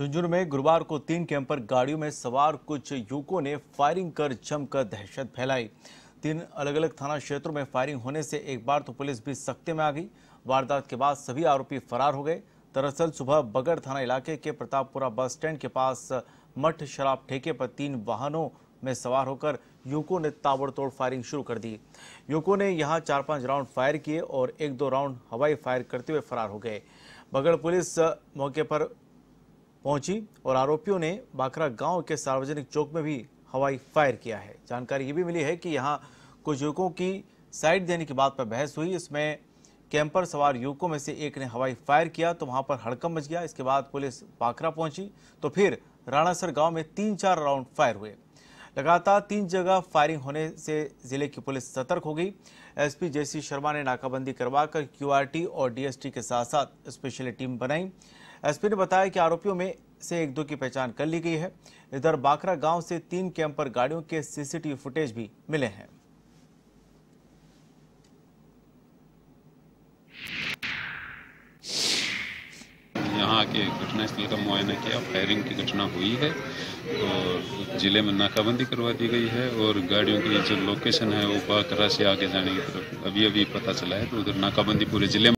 झुंझुनू में गुरुवार को तीन कैंपर गाड़ियों में सवार कुछ युवकों ने फायरिंग कर जमकर दहशत फैलाई तीन अलग अलग थाना क्षेत्रों में फायरिंग होने से एक बार तो पुलिस भी सख्ते में आ गई वारदात के बाद सभी आरोपी फरार हो गए दरअसल सुबह बगड़ थाना इलाके के प्रतापपुरा बस स्टैंड के पास मठ शराब ठेके पर तीन वाहनों में सवार होकर युवकों ने ताबड़तोड़ फायरिंग शुरू कर दी युवकों ने यहां चार पांच राउंड फायर किए और एक दो राउंड हवाई फायर करते हुए फरार हो गए बगड़ पुलिस मौके पर पहुंची और आरोपियों ने बाकरा गांव के सार्वजनिक चौक में भी हवाई फायर किया है जानकारी ये भी मिली है कि यहाँ कुछ युवकों की साइड देने की बात पर बहस हुई इसमें कैंपर सवार युवकों में से एक ने हवाई फायर किया तो वहां पर हड़कम मच गया इसके बाद पुलिस बाखरा पहुंची तो फिर राणासर गांव में तीन चार राउंड फायर हुए लगातार तीन जगह फायरिंग होने से जिले की पुलिस सतर्क हो गई एसपी जेसी शर्मा ने नाकाबंदी करवाकर क्यूआरटी और डीएसटी के साथ साथ स्पेशल टीम बनाई एसपी ने बताया कि आरोपियों में से एक दो की पहचान कर ली गई है इधर बाकरा गांव से तीन कैंपर गाड़ियों के सीसीटीवी फुटेज भी मिले हैं यहाँ के घटनास्थल का मुआयना किया फायरिंग की घटना हुई है और ज़िले में नाकाबंदी करवा दी गई है और गाड़ियों की जो लोकेशन है वो बाकरा से आगे जाने की तरफ अभी अभी पता चला है तो उधर नाकाबंदी पूरे ज़िले में